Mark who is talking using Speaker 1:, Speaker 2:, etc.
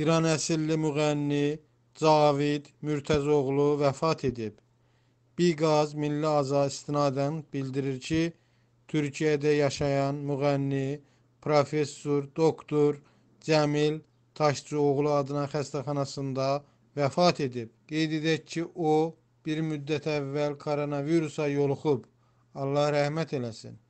Speaker 1: İran əsilli müğənni Cavid Mürtəzoğlu vəfat edib. Biqaz Milli Aza istinadən bildirir ki, Türkiyədə yaşayan müğənni professor doktor Cəmil Taşçıoğlu adına xəstəxanasında vəfat edib. Qeyd edək ki, o bir müddət əvvəl koronavirusa yoluxub. Allah rəhmət eləsin.